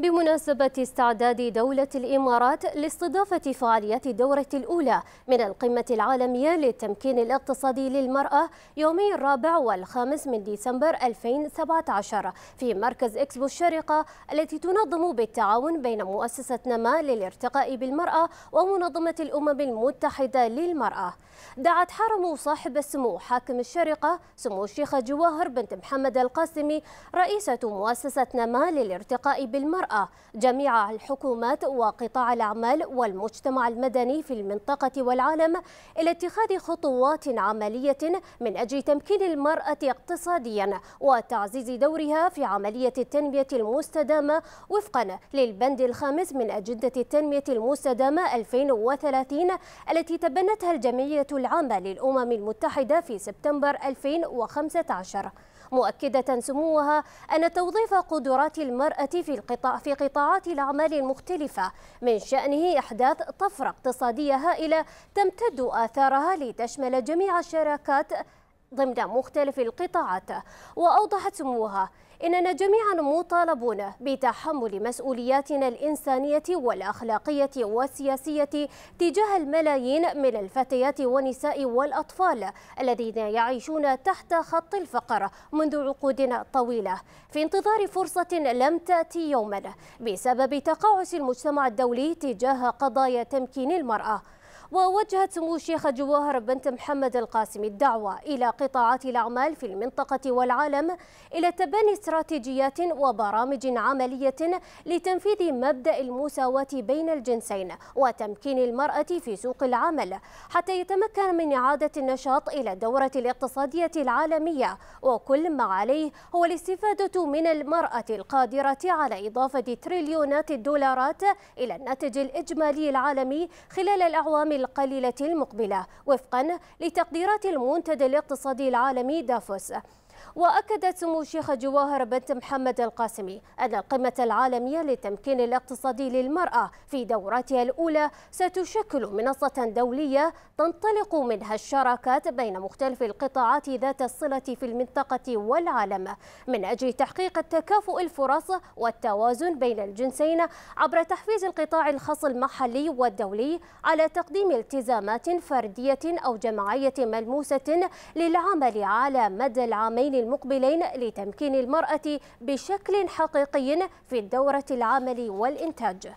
بمناسبة استعداد دولة الإمارات لاستضافة فعاليات الدورة الأولى من القمة العالمية للتمكين الاقتصادي للمرأة يومي الرابع والخامس من ديسمبر 2017 في مركز إكسبو الشارقة التي تنظم بالتعاون بين مؤسسة نما للارتقاء بالمرأة ومنظمة الأمم المتحدة للمرأة دعت حرم صاحب السمو حاكم الشارقة سمو الشيخة جواهر بنت محمد القاسمي رئيسة مؤسسة نما للارتقاء بالمرأة المرأة جميع الحكومات وقطاع الأعمال والمجتمع المدني في المنطقة والعالم إلى اتخاذ خطوات عملية من أجل تمكين المرأة اقتصاديا وتعزيز دورها في عملية التنمية المستدامة وفقا للبند الخامس من أجندة التنمية المستدامة 2030 التي تبنتها الجمعية العامة للأمم المتحدة في سبتمبر 2015 مؤكدة سموها أن توظيف قدرات المرأة في القطاع في قطاعات الأعمال المختلفة من شأنه إحداث طفرة اقتصادية هائلة تمتد آثارها لتشمل جميع الشراكات ضمن مختلف القطاعات وأوضحت سموها إننا جميعا مطالبون بتحمل مسؤولياتنا الإنسانية والأخلاقية والسياسية تجاه الملايين من الفتيات والنساء والأطفال الذين يعيشون تحت خط الفقر منذ عقود طويلة في انتظار فرصة لم تأتي يوما بسبب تقاعس المجتمع الدولي تجاه قضايا تمكين المرأة ووجهت سمو الشيخة جواهر بنت محمد القاسم الدعوة إلى قطاعات الأعمال في المنطقة والعالم إلى تبني استراتيجيات وبرامج عملية لتنفيذ مبدأ المساواة بين الجنسين وتمكين المرأة في سوق العمل حتى يتمكن من إعادة النشاط إلى الدورة الاقتصادية العالمية وكل ما عليه هو الاستفادة من المرأة القادرة على إضافة تريليونات الدولارات إلى الناتج الإجمالي العالمي خلال الأعوام القليلة المقبلة وفقا لتقديرات المنتدى الاقتصادي العالمي دافوس وأكدت سمو الشيخة جواهر بنت محمد القاسمي أن القمة العالمية للتمكين الاقتصادي للمرأة في دوراتها الأولى ستشكل منصة دولية تنطلق منها الشراكات بين مختلف القطاعات ذات الصلة في المنطقة والعالم من أجل تحقيق التكافؤ الفرص والتوازن بين الجنسين عبر تحفيز القطاع الخاص المحلي والدولي على تقديم التزامات فردية أو جماعية ملموسة للعمل على مدى العامين العامين المقبلين لتمكين المرأة بشكل حقيقي في الدورة العمل والإنتاج